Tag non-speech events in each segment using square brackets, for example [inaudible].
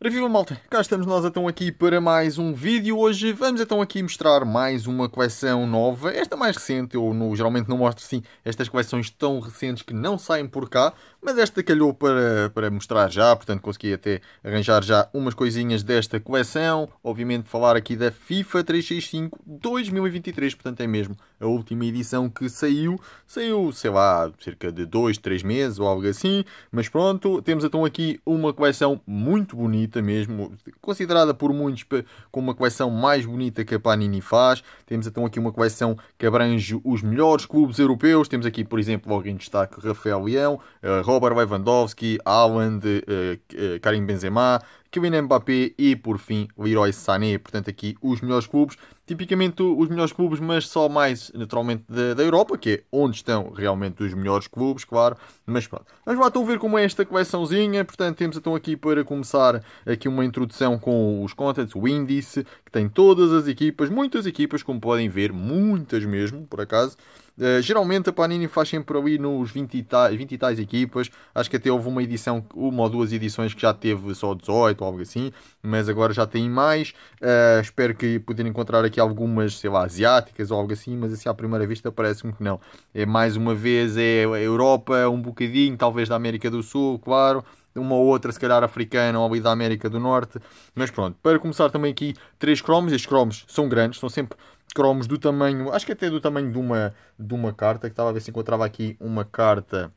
Ora viva malta, cá estamos nós então aqui para mais um vídeo. Hoje vamos então aqui mostrar mais uma coleção nova, esta mais recente, eu no, geralmente não mostro sim estas coleções tão recentes que não saem por cá, mas esta calhou para, para mostrar já, portanto consegui até arranjar já umas coisinhas desta coleção. Obviamente falar aqui da FIFA 365 2023, portanto é mesmo a última edição que saiu, saiu, sei lá, cerca de 2, 3 meses ou algo assim, mas pronto, temos então aqui uma coleção muito bonita mesmo, considerada por muitos como uma coleção mais bonita que a Panini faz, temos então aqui uma coleção que abrange os melhores clubes europeus, temos aqui, por exemplo, logo em destaque Rafael Leão, eh, Robert Lewandowski, Haaland, eh, eh, Karim Benzema, Kevin Mbappé e, por fim, Leroy Sané. Portanto, aqui os melhores clubes tipicamente os melhores clubes, mas só mais naturalmente da, da, Europa, que é onde estão realmente os melhores clubes, claro. Mas pronto. Vamos lá então ver como é esta coleçãozinha. Portanto, temos então aqui para começar aqui uma introdução com os contents, o índice, que tem todas as equipas, muitas equipas, como podem ver, muitas mesmo, por acaso. Eh, geralmente a Panini faz sempre ali nos 20 e, tais, 20 e tais equipas. Acho que até houve uma edição, uma ou duas edições que já teve só 18 ou algo assim, mas agora já tem mais. Uh, espero que poder encontrar aqui algumas, sei lá, asiáticas ou algo assim, mas assim à primeira vista parece-me que não. É mais uma vez é Europa, é um bocadinho, talvez da América do Sul, claro uma ou outra, se calhar africana ou ali da América do Norte. Mas pronto, para começar também aqui, três cromos. Estes cromos são grandes, são sempre cromos do tamanho, acho que até do tamanho de uma, de uma carta, que estava a ver se encontrava aqui uma carta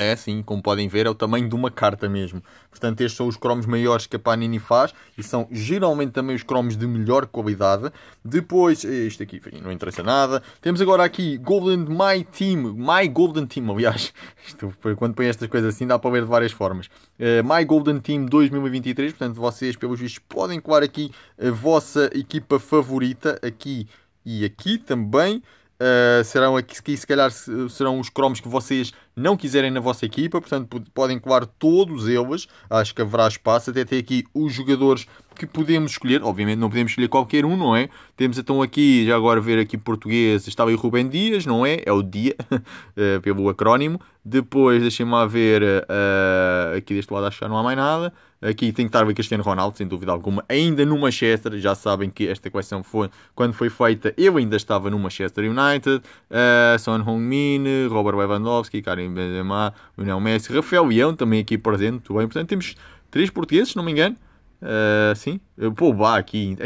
é assim, como podem ver, é o tamanho de uma carta mesmo. Portanto, estes são os cromos maiores que a Panini faz e são geralmente também os cromos de melhor qualidade. Depois, este aqui enfim, não interessa nada. Temos agora aqui Golden My Team, My Golden Team, aliás. [laughs] Isto, quando põe estas coisas assim dá para ver de várias formas. Uh, My Golden Team 2023, portanto vocês, pelos vistos, podem colar aqui a vossa equipa favorita aqui e aqui também. Uh, serão aqui, que se calhar serão os cromos que vocês não quiserem na vossa equipa, portanto podem colar todos eles, acho que haverá espaço, até ter aqui os jogadores que podemos escolher, obviamente não podemos escolher qualquer um, não é? Temos então aqui, já agora ver aqui português, estava aí Rubem Dias, não é? É o dia, [laughs] eh, pelo acrónimo. Depois, deixem-me ver, uh, aqui deste lado acho que já não há mais nada. Aqui tem que estar o Cristiano Ronaldo, sem dúvida alguma, ainda no Manchester. Já sabem que esta coleção foi, quando foi feita, eu ainda estava no Manchester United. Uh, Son hong min Robert Lewandowski, Karim Benzema, Lionel Messi, Rafael Leão também aqui presente, muito bem. Portanto, temos três portugueses, se não me engano. Uh, sim, eh, Pogba aqui.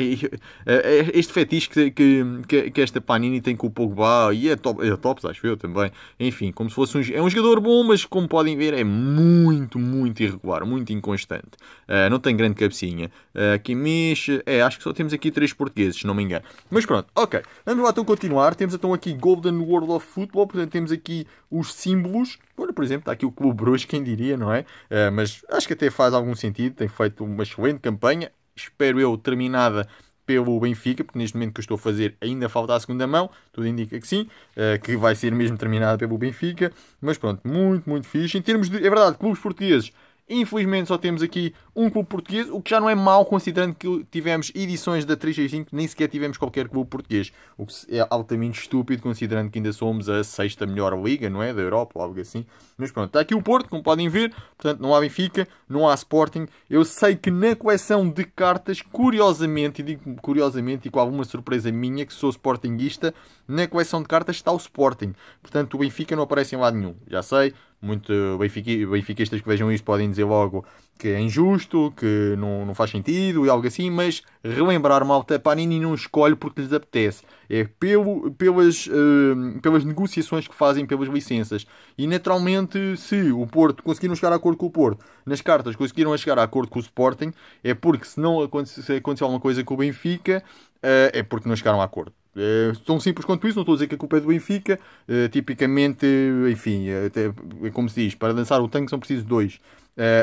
Eh, este fetiche que, que, que, esta Panini tem com o Pogba e é, top, é tops, acho eu também. Enfim, como se fosse um, é um jogador bom, mas como podem ver, é muito, muito irregular, muito inconstante. Uh, não tem grande cabecinha. Uh, mexe, é, acho que só temos aqui três portugueses, se não me engano. Mas pronto, ok. Vamos lá então continuar. Temos então aqui Golden World of Football, portanto temos aqui os símbolos Olha, por exemplo, está aqui o Clube Bruges, quem diria, não é? Uh, mas acho que até faz algum sentido, tem feito uma excelente campanha, espero eu terminada pelo Benfica, porque neste momento que eu estou a fazer ainda falta a segunda mão, tudo indica que sim, eh, que vai ser mesmo terminada pelo Benfica, mas pronto, muito, muito fixe. Em termos de, é verdade, clubes portugueses, Infelizmente só temos aqui um clube português, o que já não é mau considerando que tivemos edições da 365, nem sequer tivemos qualquer clube português. O que é altamente estúpido considerando que ainda somos a sexta melhor liga, não é? Da Europa ou algo assim. Mas pronto, está aqui o Porto, como podem ver. Portanto, não há Benfica, não há Sporting. Eu sei que na coleção de cartas, curiosamente, e digo curiosamente e com alguma surpresa minha, que sou Sportingista, na coleção de cartas está o Sporting. Portanto, o Benfica não aparece em lado nenhum. Já sei, muito benfiquistas que vejam isto podem dizer logo que é injusto, que não, não faz sentido e algo assim, mas relembrar malta, Panini não escolhe porque lhes apetece, é pelo, pelas, uh, pelas negociações que fazem pelas licenças. E naturalmente, se o Porto conseguiram chegar a acordo com o Porto, nas cartas conseguiram chegar a acordo com o Sporting, é porque se não acontecer aconteceu alguma coisa com o Benfica, uh, é porque não chegaram a acordo. É eh, tão simples quanto isso, não estou a dizer que a culpa é do Benfica. Eh, tipicamente, enfim, eh, até, como se diz, para dançar o tanque são precisos dois.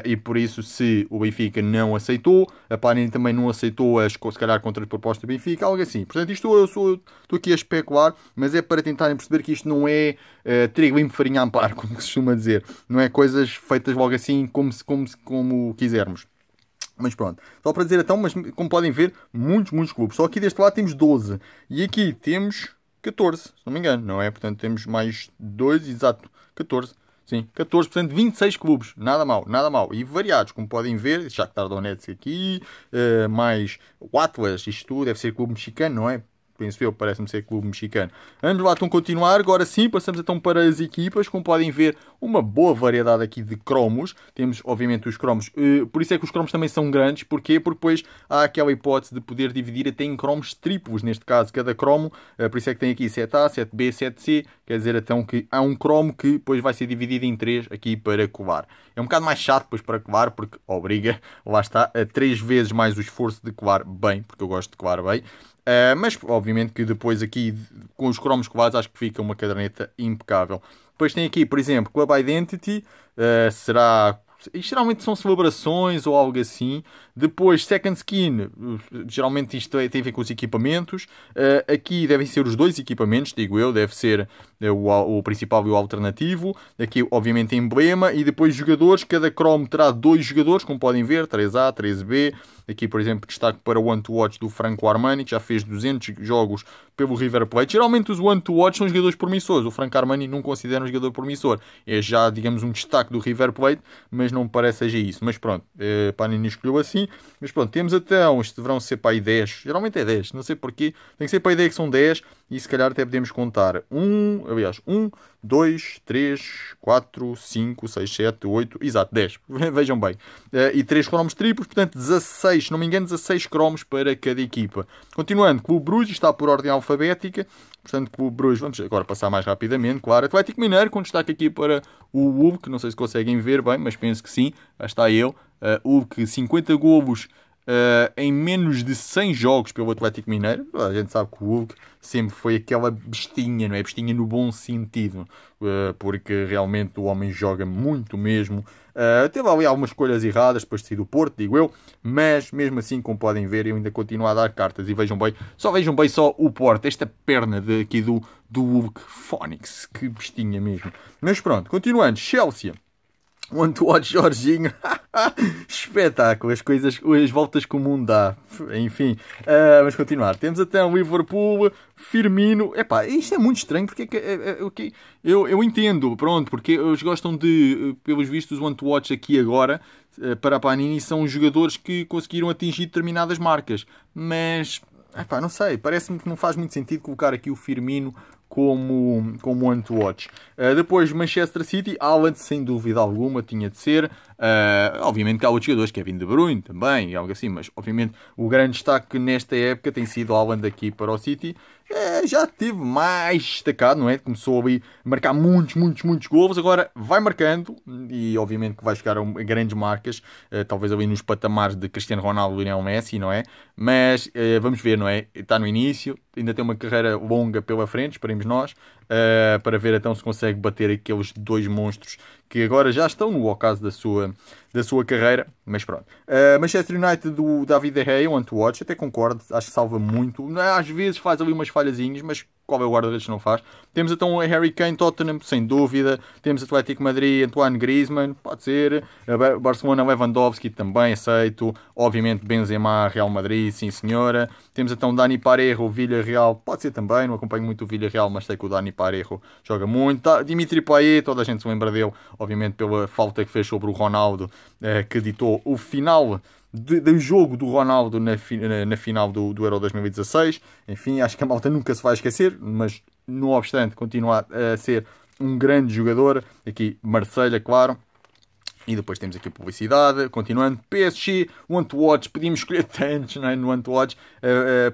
e por isso, se o Benfica não aceitou, a Panini também não aceitou as, se calhar, propostas do Benfica, algo assim. Portanto, isto eu sou, estou aqui a especular, mas é para tentarem perceber que isto não é uh, trigo em farinha amparo, [laughs] como se costuma dizer. Não é coisas feitas logo assim, como, se, como, se, como quisermos. Mas pronto, só para dizer então, mas como podem ver, muitos, muitos clubes. Só aqui deste lado temos 12 e aqui temos 14, se não me engano, não é? Portanto, temos mais 2, exato, 14. Sim, 14, portanto, 26 clubes. Nada mal, nada mal. E variados, como podem ver, Shakhtar Donetsk aqui, uh, mais o Atlas, isto tudo, deve ser clube mexicano, não é? penso eu, parece-me ser clube mexicano. Vamos lá então continuar, agora sim, passamos então para as equipas, como podem ver, uma boa variedade aqui de cromos, temos obviamente os cromos, eh, por isso é que os cromos também são grandes, porquê? Porque depois há aquela hipótese de poder dividir até em cromos triplos, neste caso, cada cromo, eh, por isso é que tem aqui 7A, 7B, 7C, quer dizer então que há um cromo que depois vai ser dividido em 3 aqui para colar. É um bocado mais chato depois para colar, porque obriga, [laughs] lá está, a 3 vezes mais o esforço de colar bem, porque eu gosto de colar bem, Uh, mas obviamente que depois aqui com os cromos colados acho que fica uma caderneta impecável. Depois tem aqui, por exemplo, Club Identity, uh, será e geralmente são celebrações ou algo assim. Depois, Second Skin, geralmente isto é, tem a ver com os equipamentos. Uh, aqui devem ser os dois equipamentos, digo eu, deve ser eh, o, o, principal e o alternativo. Aqui, obviamente, emblema e depois jogadores. Cada Chrome terá dois jogadores, como podem ver, 3A, 3B. Aqui, por exemplo, destaque para o One to Watch do Franco Armani, que já fez 200 jogos pelo River Plate. Geralmente, os One to Watch são jogadores promissores. O Franco Armani não considera um jogador promissor. É já, digamos, um destaque do River Plate, mas não me parece seja isso. Mas pronto, eh, Panini escolheu assim. Mas pronto, temos até uns deverão ser para aí 10. Geralmente é 10, não sei porquê. Tem que ser para a ideia que são 10 e se calhar até podemos contar. 1, um, aliás, 1, 2, 3, 4, 5, 6, 7, 8, exato, 10. [laughs] Vejam bem. Eh, e 3 cromos triplos, portanto 16, se não me engano, 16 cromos para cada equipa. Continuando, Clube Bruges está por ordem alfabética. Portanto, com o Bruges, vamos agora passar mais rapidamente, claro. Atlético Mineiro, com destaque aqui para o Hulk, não sei se conseguem ver bem, mas penso que sim, lá está ele. Uh, Hulk, 50 golos uh, em menos de 100 jogos pelo Atlético Mineiro. A gente sabe que o Hulk sempre foi aquela bestinha, não é? Bestinha no bom sentido, uh, porque realmente o homem joga muito mesmo. Uh, teve ali algumas escolhas erradas depois de sair do Porto, digo eu, mas mesmo assim, como podem ver, eu ainda continuo a dar cartas. E vejam bem, só vejam bem só o Porto, esta perna de, aqui do, do Hulk Phonics, que bestinha mesmo. Mas pronto, continuando, Chelsea. Want to watch Jorginho. [laughs] Espetáculo, as coisas, as voltas que o mundo dá. Enfim, uh, vamos continuar. Temos então Liverpool, Firmino. Epá, isto é muito estranho porque é, é, é okay. eu, eu entendo, pronto, porque eles gostam de, pelos vistos, Want watch aqui agora ah, para a Panini são jogadores que conseguiram atingir determinadas marcas, mas. Epá, não sei, parece-me que não faz muito sentido colocar aqui o Firmino como, como one to watch. Uh, depois, Manchester City, Alan sem dúvida alguma, tinha de ser. Uh, obviamente que há outros jogadores, Kevin De Bruyne também, e algo assim, mas obviamente o grande destaque nesta época tem sido Alan daqui para o City. Ah, já teve mais destacado, não é? Começou ali a marcar muitos, muitos, muitos golos, agora vai marcando e obviamente que vai chegar a grandes marcas, uh, talvez ali nos patamares de Cristiano Ronaldo e Lionel Messi, não é? Mas vamos ver, não é? Está no início, ainda tem uma carreira longa pela frente, esperemos nós, para ver então se consegue bater aqueles dois monstros que agora já estão no ocaso da sua, da sua carreira, mas pronto. Uh, Manchester United do David De Gea, um to watch, até concordo, acho que salva muito. Às vezes faz ali umas falhazinhas, mas qual é o guarda-redes não faz. Temos então Harry Kane, Tottenham, sem dúvida. Temos Atlético Madrid, Antoine Griezmann, pode ser. Barcelona, Lewandowski, também aceito. Obviamente Benzema, Real Madrid, sim senhora. Temos então Dani Parejo, Villarreal, pode ser também. Não acompanho muito o Villarreal, mas sei que o Dani Parejo joga muito. Tá, Dimitri Payet, toda a gente se lembra dele, obviamente pela falta que fez sobre o Ronaldo, eh, que ditou o final do jogo do Ronaldo na, na, na, final do, do Euro 2016. Enfim, acho que a malta nunca se vai esquecer, mas não obstante, continua a ser um grande jogador. Aqui, Marseille, claro. E depois temos aqui a publicidade, continuando, PSG, Want to Watch, podíamos escolher [laughs] tantos não é? no Want to Watch,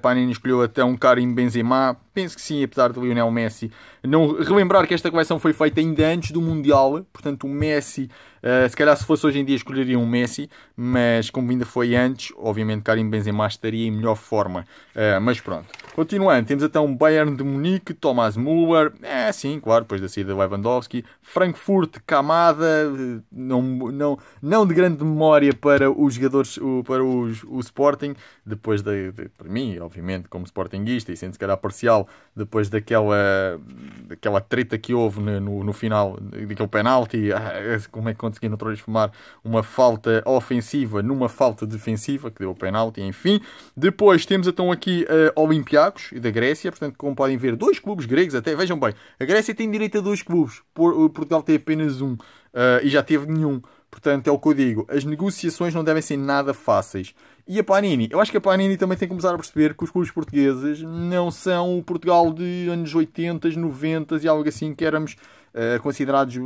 Panini escolheu até um Karim Benzema, penso que sim, apesar de Lionel Messi. Não relembrar que esta coleção foi feita ainda antes do Mundial, portanto o Messi eh, se calhar se fosse hoje em dia escolheria um Messi, mas como ainda foi antes, obviamente Karim Benzema estaria em melhor forma. Uh, mas pronto. Continuando, temos então Bayern de Munique, Thomas Müller, é sim, claro, depois da saída de Lewandowski, Frankfurt, Camada, não, não, não de grande memória para os jogadores, para os, o Sporting, depois de, para mim, obviamente, como Sportingista e sendo se calhar parcial, depois daquela, daquela treta que houve no, no, no final, daquele penalti, ah, como é que conseguindo transformar uma falta ofensiva numa falta defensiva, que deu o penalti, enfim. Depois temos então aqui uh, Olympiacos da Grécia, portanto, como podem ver, dois clubes gregos até, vejam bem, a Grécia tem direito a dois clubes, por, eh, Portugal tem apenas um uh, e já teve nenhum. Portanto, é o que eu digo, as negociações não devem ser nada fáceis. E a Panini? Eu acho que a Panini também tem que começar a perceber que os clubes portugueses não são o Portugal de anos 80, 90 e algo assim que éramos uh, considerados eh,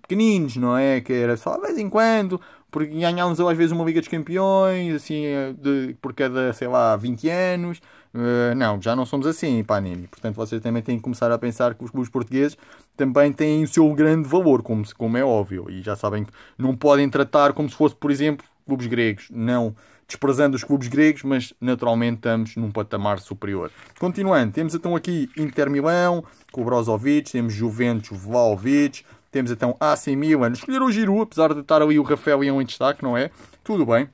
pequeninos, não é? Que era só de vez em quando, porque ganhámos às vezes uma Liga dos Campeões, assim, eh, de, por cada, sei lá, 20 anos. Uh, não, já não somos assim, Panini. Portanto, vocês também têm que começar a pensar que os clubes portugueses também têm o seu grande valor, como, como é óbvio. E já sabem que não podem tratar como se fosse, por exemplo, clubes gregos. Não desprezando os clubes gregos, mas naturalmente estamos num patamar superior. Continuando, temos então aqui Inter Milão, com o Brozovic, temos Juventus, Vlaovic, temos então AC Milan, escolher o Giru, apesar de estar ali o Rafael Ião em destaque, não é? Tudo bem.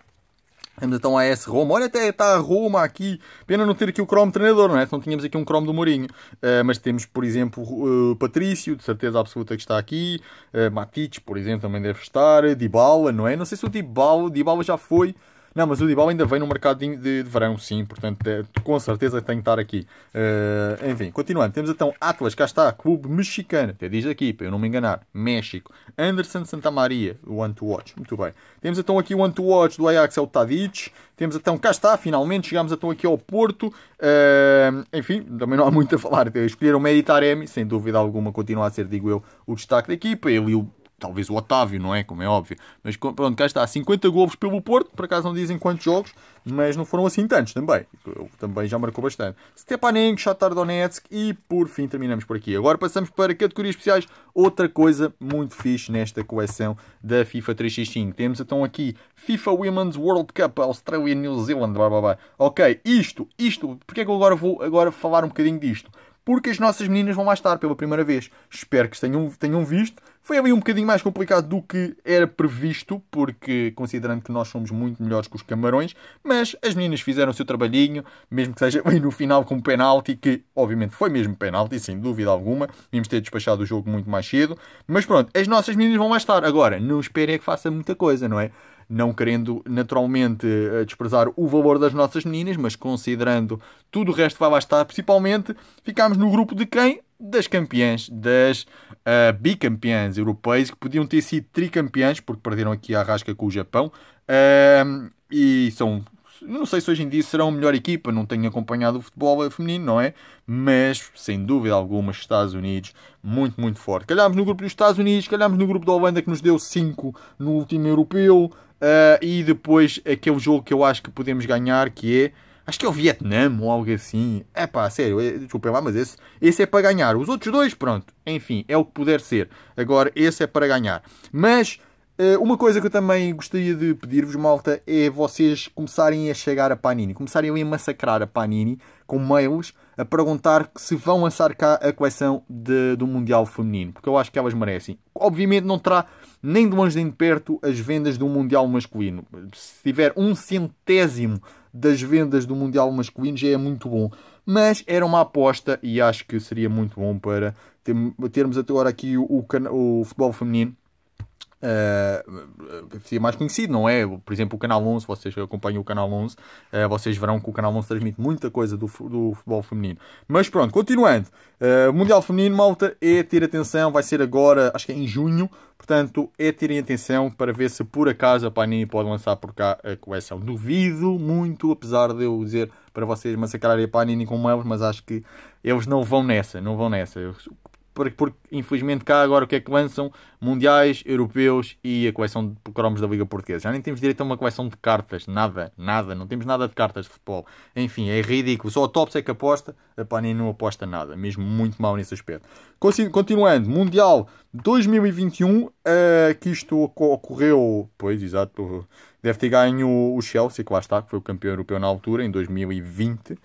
Temos então a AS Roma. Olha, até está a Roma aqui. Pena não ter aqui o Chrome treinador, não é? Se não tínhamos aqui um Chrome do Mourinho. Uh, mas temos, por exemplo, uh, eh, Patrício, de certeza absoluta que está aqui. Uh, eh, Matites, por exemplo, também deve estar. Dybala, não é? Não sei se o Dybala, Dybala já foi não, mas o Dybala ainda vem no mercado de, de, de verão, sim, portanto, é, com certeza tem que estar aqui. Uh, enfim, continuando, temos então Atlas, cá está, clube mexicano, até diz aqui, para eu não me enganar, México. Anderson Santa Maria, o One to Watch, muito bem. Temos então aqui o One to Watch do Ajax, é o Tadic. Temos então, cá está, finalmente, chegamos então aqui ao Porto. Uh, enfim, também não há muito a falar, escolheram o Meritaremi, sem dúvida alguma, continua a ser, digo eu, o destaque da equipa. Ele e o talvez o Otávio, não é? Como é óbvio. Mas pronto, cá está. 50 golos pelo Porto, por acaso não dizem quantos jogos, mas não foram assim tantos também. Também já marcou bastante. Stepanenko, Shakhtar Donetsk e por fim terminamos por aqui. Agora passamos para categorias especiais. Outra coisa muito fixe nesta coleção da FIFA 3x5. Temos então aqui FIFA Women's World Cup, Austrália New Zealand, blá blá blá. Ok, isto, isto, porque é que eu agora vou agora falar um bocadinho disto? Porque as nossas meninas vão lá estar pela primeira vez. Espero que tenham, tenham visto foi ali um bocadinho mais complicado do que era previsto, porque considerando que nós somos muito melhores que os camarões, mas as meninas fizeram o seu trabalhinho, mesmo que seja ali [laughs] no final com um penalti, que obviamente foi mesmo penalti, sem dúvida alguma, íamos ter despachado o jogo muito mais cedo, mas pronto, as nossas meninas vão lá estar. Agora, não esperem é que faça muita coisa, não é? não querendo naturalmente eh, desprezar o valor das nossas meninas, mas considerando tudo o resto que vai lá estar, principalmente ficámos no grupo de quem das campeãs, das uh, bicampeãs europeias, que podiam ter sido tricampeãs, porque perderam aqui a rasca com o Japão, uh, e são não sei se hoje em dia serão a melhor equipa, não tenho acompanhado o futebol feminino, não é? Mas, sem dúvida alguma, Estados Unidos, muito, muito forte. Calhámos no grupo dos Estados Unidos, calhámos no grupo da Holanda que nos deu 5 no último europeu. Uh, e depois aquele jogo que eu acho que podemos ganhar, que é Acho que é o Vietnã né, ou algo assim. É pá, sério, é, desculpem lá, mas esse, esse é para ganhar. Os outros dois, pronto, enfim, é o que puder ser. Agora, esse é para ganhar. Mas eh, uma coisa que eu também gostaria de pedir-vos, malta, é vocês começarem a chegar a Panini, começarem a massacrar a Panini com mails a perguntar se vão lançar cá a coleção de, do Mundial Feminino, porque eu acho que elas merecem. Obviamente não terá nem de longe nem de perto as vendas do Mundial Masculino. Se tiver um centésimo das vendas do Mundial Masculino já é muito bom. Mas era uma aposta e acho que seria muito bom para termos até agora aqui o, o, o futebol feminino uh, mais conhecido, não é? Por exemplo, o Canal 11, vocês acompanham o Canal 11, uh, eh, vocês verão que o Canal 11 transmite muita coisa do, do futebol feminino. Mas pronto, continuando. Uh, Mundial Feminino, malta, é ter atenção, vai ser agora, acho que é em junho, portanto, é terem atenção para ver se por acaso a Panini pode lançar por cá a coleção. Duvido muito, apesar de eu dizer para vocês massacrarem a Panini com eles, mas acho que eles não vão nessa, não vão nessa porque infelizmente cá agora o que é que lançam? Mundiais, europeus e a coleção de cromos da Liga Portuguesa. Já nem temos direito a uma coleção de cartas, nada, nada, não temos nada de cartas de futebol. Enfim, é ridículo. Só o Tops é que aposta, a Panini não aposta nada, mesmo muito mal nesse aspecto. Continuando, Mundial 2021, uh, eh, que isto ocorreu, pois exato, deve ter ganho o Chelsea, que lá está, que foi o campeão europeu na altura, em 2020.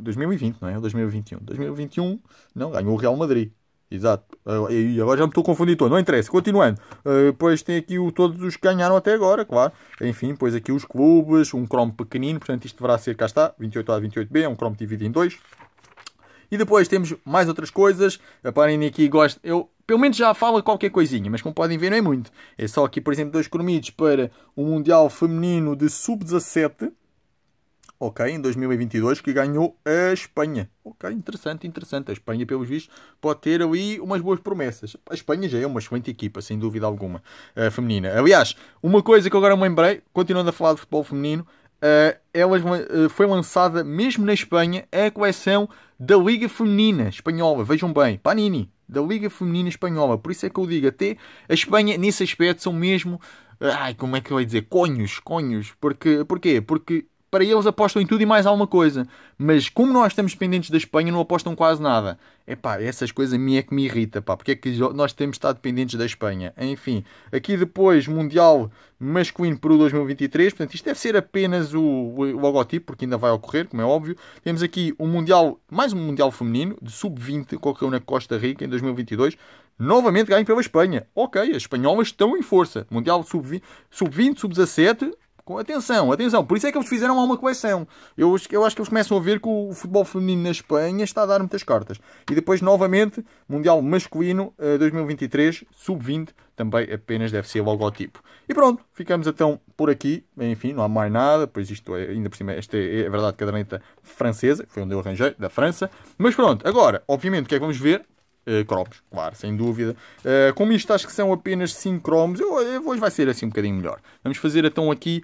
2020, não é? 2021. 2021, não, ganhou o Real Madrid. Exato. Ah, e agora já me estou confundindo todo. Não interessa. Continuando. Uh, pois tem aqui o, todos os que ganharam até agora, claro. Enfim, pois aqui os clubes, um Chrome pequenino. Portanto, isto deverá ser, cá está, 28A, 28B. É um Chrome dividido em dois. E depois temos mais outras coisas. Aparem aqui, gosto. Eu, pelo menos já fala qualquer coisinha, mas como podem ver, não é muito. É só aqui, por exemplo, dois cromitos para o Mundial Feminino de Sub-17 ok, em 2022, que ganhou a Espanha. Ok, interessante, interessante. A Espanha, pelos vistos, pode ter ali umas boas promessas. A Espanha já é uma excelente equipa, sem dúvida alguma, uh, feminina. Aliás, uma coisa que agora me lembrei, continuando a falar de futebol feminino, uh, uh, foi lançada, mesmo na Espanha, a coleção da Liga Feminina Espanhola. Vejam bem, Panini, da Liga Feminina Espanhola. Por isso é que eu digo, até a Espanha, nesse aspecto, são mesmo... Ai, como é que eu ia dizer? Conhos, conhos. Porque, porquê? Porque para eles apostam em tudo e mais alguma coisa. Mas como nós estamos dependentes da Espanha, não apostam quase nada. É pá, essas coisas a mim é que me irrita, pá. Porque é que nós temos estado dependentes da Espanha? Enfim, aqui depois, Mundial Masculino Peru 2023. Portanto, isto deve ser apenas o, o, logotipo, porque ainda vai ocorrer, como é óbvio. Temos aqui um Mundial, mais um Mundial Feminino, de Sub-20, que ocorreu na Costa Rica em 2022. Novamente ganho pela Espanha. Ok, as espanholas estão em força. Mundial Sub-20, Sub-17, com atenção, atenção. Por isso é que eles fizeram uma coleção. Eu, eu acho que eles começam a ver que o futebol feminino na Espanha está a dar muitas cartas. E depois, novamente, Mundial Masculino 2023, eh, sub-20, também apenas deve ser o logotipo. E pronto, ficamos então por aqui. Enfim, não há mais nada, pois isto é, ainda por cima, esta é, é verdade, caderneta francesa, foi onde eu arranjei, da França. Mas pronto, agora, obviamente, o que é que vamos ver? Eh, cromos, claro, sem dúvida. Uh, eh, como isto acho que são apenas 5 cromos, eu, eu, eh, hoje vai ser assim um bocadinho melhor. Vamos fazer então aqui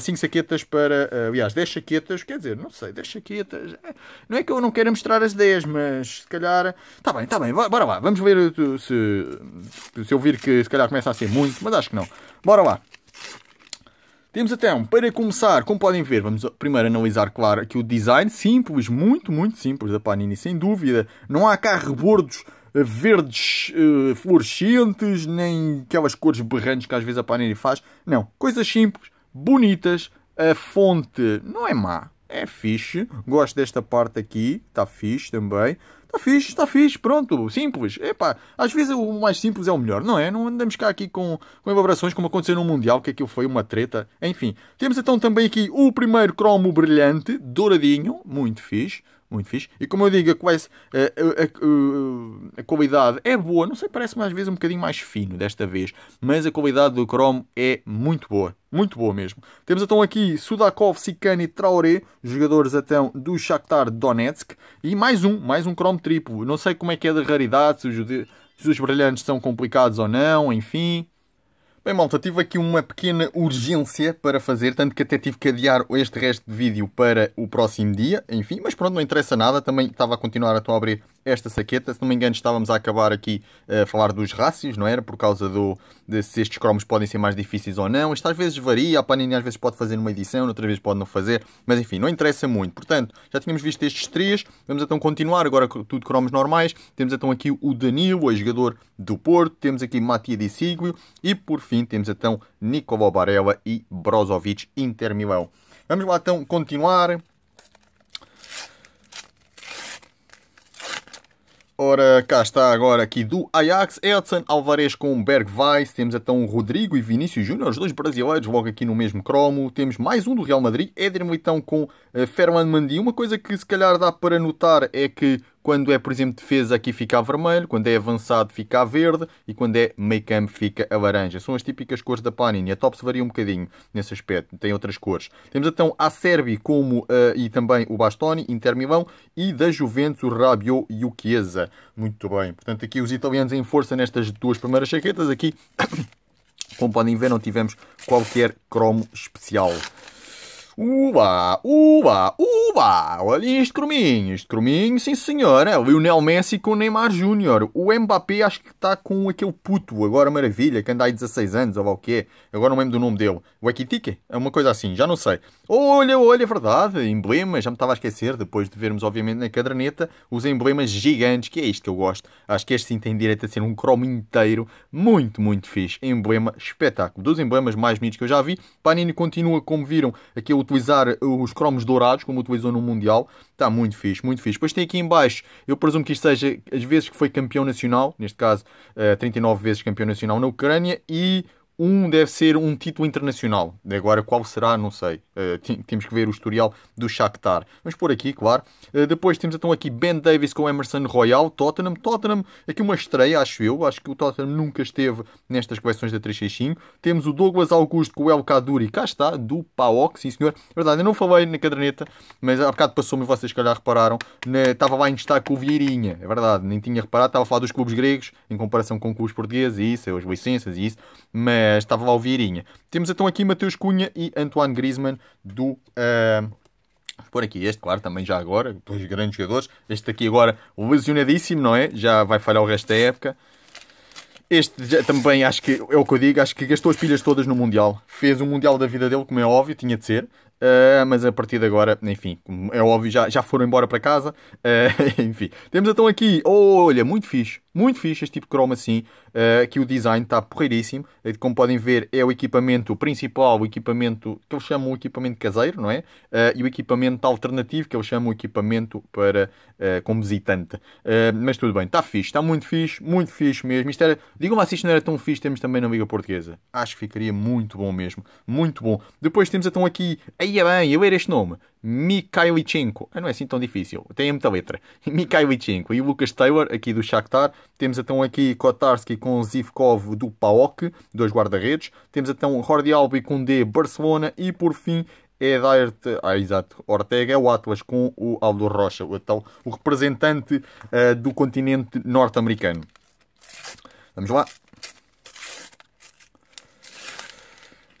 5 uh, saquetas para. Uh, aliás, 10 saquetas, quer dizer, não sei, 10 saquetas. Não é que eu não queira mostrar as 10, mas se calhar. Tá bem, tá bem, bora lá. Vamos ver se, se eu vir que se calhar começa a ser muito, mas acho que não. Bora lá. Temos então, para começar, como podem ver, vamos primeiro analisar, claro, aqui o design simples, muito, muito simples da Panini, sem dúvida. Não há cá rebordos eh, verdes uh, fluorescentes, nem aquelas cores berrantes que às vezes a Panini faz. Não, coisas simples, bonitas, a fonte não é má, é fixe. Gosto desta parte aqui, está fixe também. Está fixe, está fixe, pronto, simples. Epá, às vezes o mais simples é o melhor, não é? Não andamos cá aqui com, com elaborações como aconteceu no Mundial, que aquilo foi uma treta. Enfim, temos então também aqui o primeiro cromo brilhante, douradinho, muito fixe muito fixe. E como eu digo, a, a, a, a, qualidade é boa. Não sei, parece-me às vezes um bocadinho mais fino desta vez. Mas a qualidade do Chrome é muito boa. Muito boa mesmo. Temos então aqui Sudakov, Sikani, Traoré, jogadores então do Shakhtar Donetsk. E mais um, mais um Chrome triplo. Não sei como é que é da raridade, se os, se os brilhantes são complicados ou não, enfim. Bem, malta, tive aqui uma pequena urgência para fazer, tanto que até tive que adiar este resto de vídeo para o próximo dia, enfim, mas pronto, não interessa nada, também estava a continuar a abrir esta saqueta, se não me engano estávamos a acabar aqui eh, a falar dos rácios, não era? Por causa do, de se estes cromos podem ser mais difíceis ou não, isto às vezes varia, a Panini às vezes pode fazer numa edição, outra vez pode não fazer, mas enfim, não interessa muito. Portanto, já tínhamos visto estes três, vamos então continuar, agora tudo cromos normais, temos então aqui o Danilo, o jogador do Porto, temos aqui Matia Di Siglio, e por fim fim, temos então Nicolò Barella e Brozovic Inter Milão. Vamos lá então continuar. Ora, cá está agora aqui do Ajax, Edson Alvarez com Bergwijn, temos então Rodrigo e Vinícius Júnior, os dois brasileiros logo aqui no mesmo cromo, temos mais um do Real Madrid, Éder Militão com uh, eh, Fernando Mandi, uma coisa que se calhar dá para notar é que quando é, por exemplo, defesa, aqui fica a vermelho, quando é avançado, fica a verde e quando é meio campo, fica a laranja. São as típicas cores da Panini. A Tops varia um bocadinho nesse aspecto, tem outras cores. Temos então a Serbi como, uh, e também o Bastoni, Inter Milão e da Juventus o Rabiot e o Chiesa. Muito bem, portanto aqui os italianos em força nestas duas primeiras chaquetas. Aqui, [coughs] como podem ver, não tivemos qualquer cromo especial. Uba, uba, uba! Olha este crominho, este crominho, sim senhor. É o Lionel Messi com o Neymar Júnior. O Mbappé acho que está com aquele puto, agora maravilha, que anda aí 16 anos, ou lá o quê. Agora não lembro do nome dele. O Equitique? É uma coisa assim, já não sei. Olha, olha, verdade, emblema, já me estava a esquecer, depois de vermos, obviamente, na caderneta, os emblemas gigantes, que é isto que eu gosto. Acho que este sim tem direito a ser um cromo inteiro, muito, muito fixe. Emblema, espetáculo. Dos emblemas mais bonitos que eu já vi, Panini continua, como viram, aquele utilizar eh, os cromos dourados, como utilizou no Mundial. Está muito fixe, muito fixe. Depois tem aqui em baixo, eu presumo que isto seja as vezes que foi campeão nacional, neste caso 39 eh, vezes campeão nacional na Ucrânia, e um deve ser um título internacional. De agora, qual será? Não sei. Uh, temos que ver o historial do Shakhtar. Vamos por aqui, claro. Uh, depois temos então aqui Ben Davis com Emerson Royal, Tottenham. Tottenham, aqui uma estreia, acho eu. Acho que o Tottenham nunca esteve nestas coleções da 365. Temos o Douglas Augusto com o El Kaduri. Cá está, do PAOK, sim senhor. É verdade, eu não falei na caderneta, mas há bocado passou-me, vocês se calhar repararam. Estava lá em destaque o Vieirinha, é verdade. Nem tinha reparado. Estava a falar dos clubes gregos, em comparação com clubes portugueses, e isso, as licenças e isso. Mas eh, estava lá o Vieirinha. Temos então aqui Mateus Cunha e Antoine Griezmann do... Uh, por aqui este, claro, também já agora, dois grandes jogadores. Este aqui agora lesionadíssimo, não é? Já vai falhar o resto da época. Este já, também acho que é o que eu digo, acho que gastou as pilhas todas no Mundial. Fez o Mundial da vida dele, como é óbvio, tinha de ser. Uh, mas a partir de agora, enfim, é óbvio, já, já foram embora para casa. Uh, [laughs] enfim, temos então aqui, olha, muito fixe muito fixe, este tipo de croma assim, uh, que o design está porreiríssimo. Eh, como podem ver, é o equipamento principal, o equipamento que eles chamam o equipamento caseiro, não é? Uh, e o equipamento alternativo, que eles chamam o equipamento para uh, como visitante. mas tudo bem, está fixe, está muito fixe, muito fixe mesmo. Isto era, digam lá se isto não era tão fixe, temos também na Liga Portuguesa. Acho que ficaria muito bom mesmo, muito bom. Depois temos então aqui, aí é bem, eu era este nome. Mikhailichenko. Ah, não é assim tão difícil, tem muita letra. [laughs] Mikhailichenko e o Lucas Taylor, aqui do Shakhtar. Temos então aqui Kotarski com Zivkov do PAOK, dois guarda-redes. Temos então Jordi Albi com D, Barcelona. E por fim, é Daert, ah, exato, Ortega é o Atlas com o Aldo Rocha, o, então, o representante uh, do continente norte-americano. Vamos lá,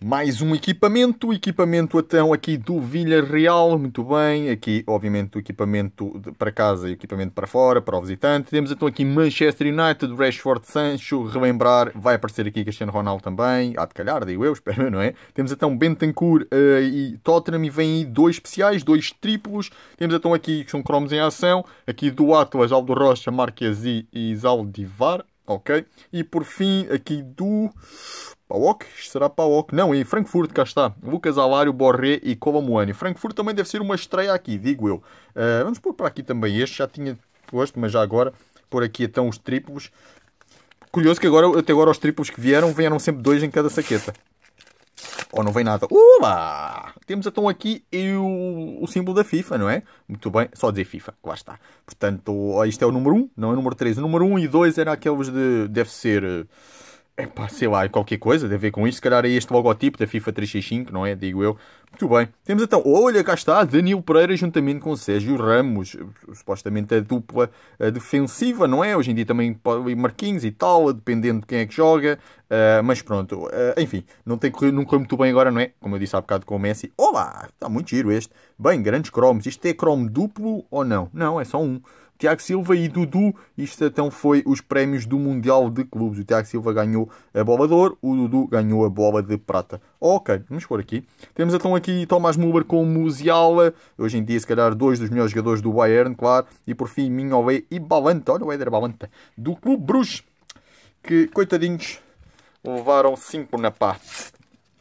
mais um equipamento, equipamento então aqui do Villarreal, muito bem, aqui obviamente o equipamento para casa e o equipamento para fora, para o visitante. Temos então aqui Manchester United, Rashford, Sancho, relembrar, vai aparecer aqui Cristiano Ronaldo também, há de calhar, digo eu, [laughs] espero, não é? Temos então Bentancur uh, e Tottenham e vem aí dois especiais, dois triplos. Temos então aqui são cromos em ação, aqui do Atlas, Aldo Rocha, Marquesi e Zaldivar, ok? E por fim aqui do PAOK? Será PAOK? Não, em Frankfurt, cá está. Lucas Alário, Borré e Colomuani. Frankfurt também deve ser uma estreia aqui, digo eu. Uh, vamos pôr para aqui também este, já tinha posto, mas já agora pôr aqui então os triplos. Curioso que agora, até agora os triplos que vieram, vieram sempre dois em cada saqueta. Ou oh, não vem nada. Olá! Temos então aqui o, o símbolo da FIFA, não é? Muito bem, só dizer FIFA, lá está. Portanto, isto é o número 1, não é o número 3. O número 1 e 2 era aqueles de. deve ser. Uh, Epá, é sei lá, qualquer coisa deve ver com isso Se calhar é este logotipo da FIFA 365, não é? Digo eu. Muito bem. Temos então, olha, cá está, Danilo Pereira juntamente com Sérgio Ramos. Supostamente a dupla defensiva, não é? Hoje em dia também Marquinhos e tal, dependendo de quem é que joga. Uh, mas pronto, uh, enfim, não tem corrido, não correu muito bem agora, não é? Como eu disse há bocado com o Messi. Olá, está muito giro este. Bem, grandes cromos. Isto é cromo duplo ou não? Não, é só um. Tiago Silva e Dudu. Isto então foi os prémios do Mundial de Clubes. O Tiago Silva ganhou a bola de ouro, o Dudu ganhou a bola de prata. Ok, vamos por aqui. Temos então aqui Thomas Müller com o Musiala. Hoje em dia, se calhar, dois dos melhores jogadores do Bayern, claro. E por fim, Minholé e Balanta. Olha o Éder Balanta do Clube Bruges. Que, coitadinhos, levaram 5 na pá.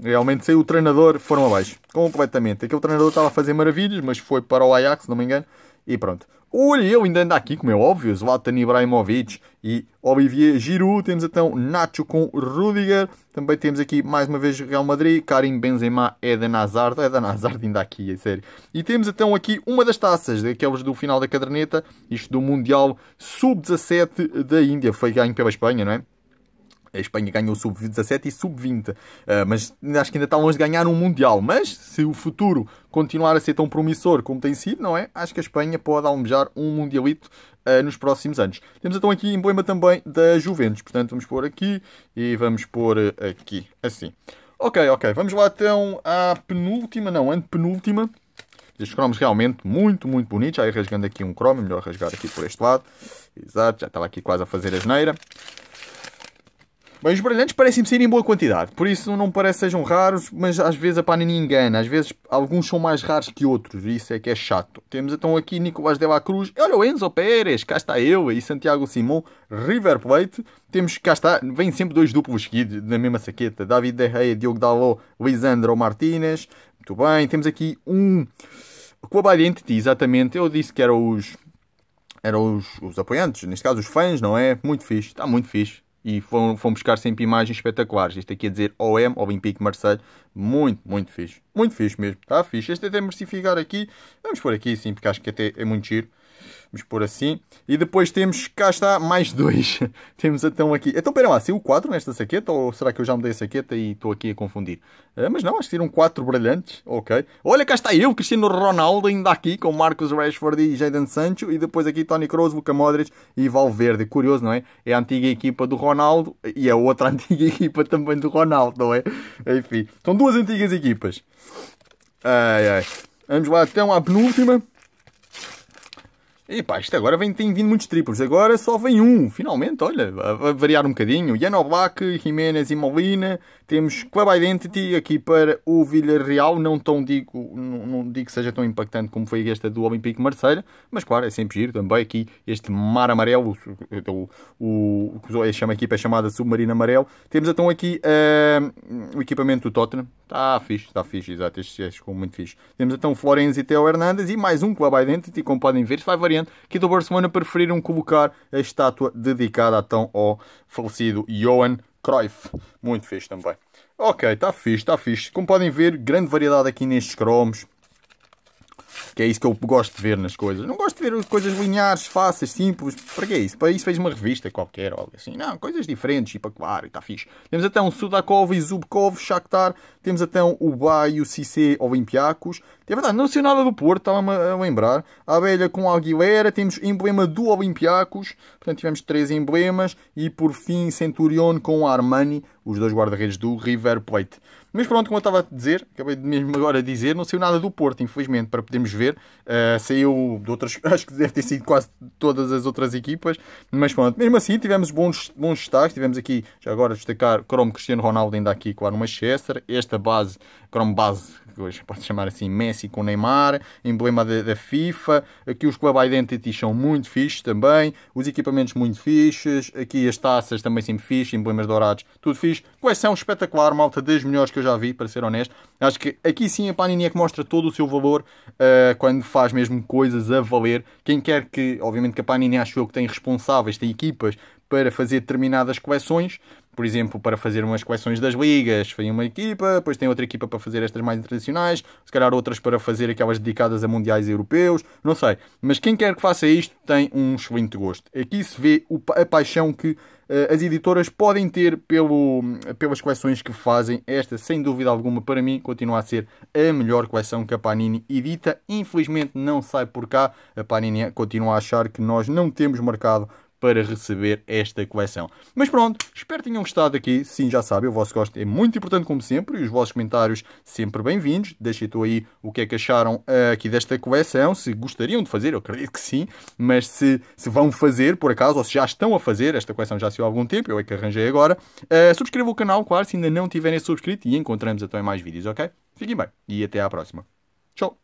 Realmente saiu o treinador, foram abaixo. Completamente. Aquele treinador estava a fazer maravilhas, mas foi para o Ajax, se não me engano. E pronto eu ainda aqui, como é óbvio, Zlatan Ibrahimovic e Olivier Giroud. Temos então Nacho com Rudiger. Também temos aqui, mais uma vez, Real Madrid. Karim Benzema, Eden Hazard. Eden Hazard ainda aqui, é sério. E temos então aqui uma das taças, daquelas do final da caderneta. Isto do Mundial Sub-17 da Índia. Foi ganho pela Espanha, não é? A Espanha ganhou sub-17 e sub-20, uh, ah, mas acho que ainda está longe de ganhar um Mundial. Mas se o futuro continuar a ser tão promissor como tem sido, não é? Acho que a Espanha pode almejar um Mundialito uh, nos próximos anos. Temos então aqui emblema também da Juventus, portanto vamos pôr aqui e vamos pôr ah, aqui, assim. Ok, ok, vamos lá então à penúltima, não, antepenúltima. Estes cromos realmente muito, muito bonitos. Já ir rasgando aqui um cromo, é melhor rasgar aqui por este lado. Exato, já estava aqui quase a fazer a geneira mas os brilhantes parecem ser em boa quantidade, por isso não parece que sejam raros, mas às vezes a Panini engana, às vezes alguns são mais raros que outros, e isso é que é chato. Temos então aqui Nicolás de la Cruz, olha o Enzo Pérez, cá está eu, e Santiago Simão, River Plate, temos, cá está, vem sempre dois duplos seguidos, na mesma saqueta, David De Diogo Dalot, Lisandro Martínez, muito bem, temos aqui um... Com a Identity, exatamente, eu disse que eram os eram os, os apoiantes, neste caso os fãs, não é? Muito fixe, está muito fixe e vão foram buscar sempre imagens espetaculares. Isto aqui a dizer OM, Olympique Marseille, muito, muito fixe. Muito fixe mesmo, está fixe. Este até é mereci ficar aqui. Vamos por aqui sim, porque acho que até é muito giro. Vamos pôr assim. E depois temos, cá está, mais dois. [laughs] temos então aqui. Então, pera lá, saiu quatro nesta saqueta? Ou será que eu já mudei a saqueta e estou aqui a confundir? Uh, mas não, acho que tiram quatro brilhantes. Ok. Olha, cá está eu, Cristiano Ronaldo, ainda aqui, com Marcos Rashford e Jadon Sancho. E depois aqui Tony Kroos, Luka Modric e Valverde. Curioso, não é? É a antiga equipa do Ronaldo e a é outra [laughs] antiga equipa também do Ronaldo, não é? Enfim, são duas antigas equipas. Ai, ai. Vamos lá, então, à penúltima. E pá, isto agora vem, tem vindo muitos triplos, agora só vem um, finalmente, olha, a, a variar um bocadinho. Janovac, Jiménez e Molina, temos Club Identity aqui para o Villarreal, não tão digo, não, não digo que seja tão impactante como foi esta do Olympique Marselha, mas claro, é sempre giro também aqui este mar amarelo, o, o, o a equipa é chamada Submarino Amarelo. Temos então aqui uh, o equipamento do Tottenham, está fixe, está fixe, exato, este, este ficou muito fixe. Temos então Florenzi e Theo Hernandes e mais um Club Identity, como podem ver, vai variar Oriente, que do Barcelona preferiram colocar a estátua dedicada então ao falecido Johan Cruyff. Muito fixe também. Ok, está fixe, está fixe. Como podem ver, grande variedade aqui nestes cromos. Que é isso que eu gosto de ver nas coisas. Não gosto de ver coisas lineares, fáceis, simples. Para que é isso? Para isso fez uma revista qualquer, algo assim. Não, coisas diferentes, tipo Aquário, está fixe. Temos até um Sudakov e Zubkov, Shakhtar. Temos até o Baio o CC, Olympiacos. É verdade, não nada do Porto, estava-me a lembrar. A abelha com a Aguilera. Temos emblema do Olympiacos. Portanto, tivemos três emblemas. E por fim, Centurion com a Armani. Os dois guarda-redes do River Plate. Mas pronto, como eu estava a dizer, acabei de mesmo agora a dizer, não saiu nada do Porto, infelizmente, para podermos ver. Uh, saiu de outras, [laughs] acho que deve ter sido quase todas as outras equipas, mas pronto, mesmo assim tivemos bons, bons destaques. Tivemos aqui, já agora destacar, Chrome Cristiano Ronaldo ainda aqui, com no Manchester. Esta base, Chrome base que hoje pode chamar assim Messi com Neymar, emblema da, FIFA, aqui os Club Identity são muito fixos também, os equipamentos muito fixos, aqui as taças também sempre fixes, emblemas dourados, tudo fixe. Coleção espetacular, malta, das melhores que eu já vi, para ser honesto. Acho que aqui sim a Panini é que mostra todo o seu valor uh, quando faz mesmo coisas a valer. Quem quer que, obviamente que a Panini achou que tem responsáveis, tem equipas para fazer determinadas coleções, por exemplo, para fazer umas coleções das ligas. Foi uma equipa, depois tem outra equipa para fazer estas mais internacionais, se calhar outras para fazer aquelas dedicadas a mundiais europeus, não sei. Mas quem quer que faça isto tem um excelente gosto. Aqui se vê a paixão que uh, as editoras podem ter pelo, pelas coleções que fazem. Esta, sem dúvida alguma, para mim, continua a ser a melhor coleção que a Panini edita. Infelizmente não sai por cá. A Panini continua a achar que nós não temos marcado para receber esta coleção. Mas pronto, espero que tenham gostado aqui. Sim, já sabem, o vosso gosto é muito importante como sempre e os vossos comentários sempre bem-vindos. Deixem tu aí o que é que acharam uh, aqui desta coleção, se gostariam de fazer, eu acredito que sim, mas se, se vão fazer por acaso ou se já estão a fazer, esta coleção já se há algum tempo, eu é que arranjei agora. Uh, subscrevam o canal, claro, se ainda não tiverem subscrito e encontramos então em mais vídeos, ok? Fiquem bem e até à próxima. Tchau!